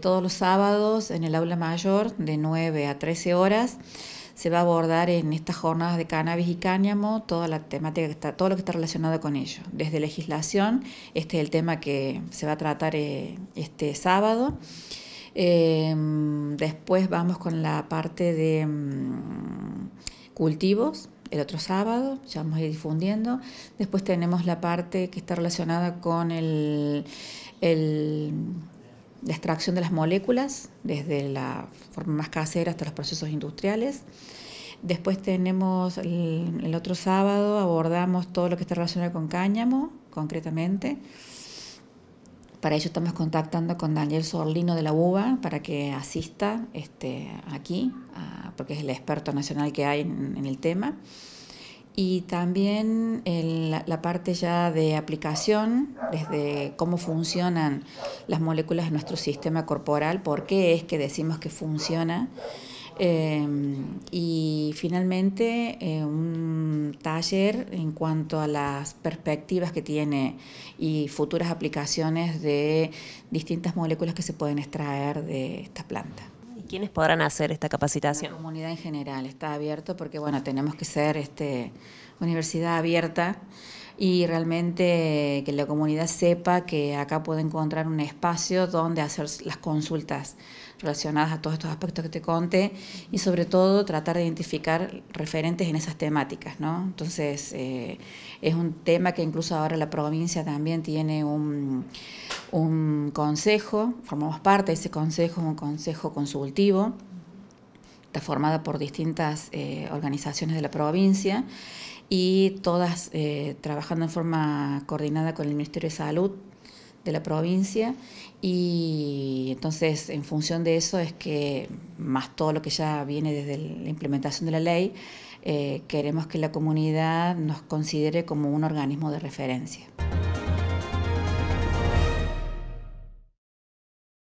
Todos los sábados en el aula mayor de 9 a 13 horas se va a abordar en estas jornadas de cannabis y cáñamo toda la temática está, todo lo que está relacionado con ello. Desde legislación, este es el tema que se va a tratar eh, este sábado. Em, después vamos con la parte de mm, cultivos, el otro sábado, ya vamos a ir difundiendo. Después tenemos la parte que está relacionada con el, el la extracción de las moléculas, desde la forma más casera hasta los procesos industriales. Después tenemos el, otro sábado, abordamos todo lo que está relacionado con cáñamo, concretamente. Para ello estamos contactando con Daniel Sorlino de la UBA para que asista este, aquí, porque es el experto nacional que hay en el tema y también la parte ya de aplicación, desde cómo funcionan las moléculas de nuestro sistema corporal, por qué es que decimos que funciona. Em, y finalmente eh, un taller en cuanto a las perspectivas que tiene y futuras aplicaciones de distintas moléculas que se pueden extraer de esta planta. ¿Quiénes podrán hacer esta capacitación? La comunidad en general está abierto porque, bueno, tenemos que ser este, universidad abierta y realmente que la comunidad sepa que acá puede encontrar un espacio donde hacer las consultas relacionadas a todos estos aspectos que te conté y sobre todo tratar de identificar referentes en esas temáticas, ¿no? Entonces eh, es un tema que incluso ahora la provincia también tiene un un consejo, formamos parte de ese consejo, un consejo consultivo, está formada por distintas eh, organizaciones de la provincia y todas eh, trabajando en forma coordinada con el Ministerio de Salud de la provincia y entonces en función de eso es que más todo lo que ya viene desde la implementación de la ley eh, queremos que la comunidad nos considere como un organismo de referencia.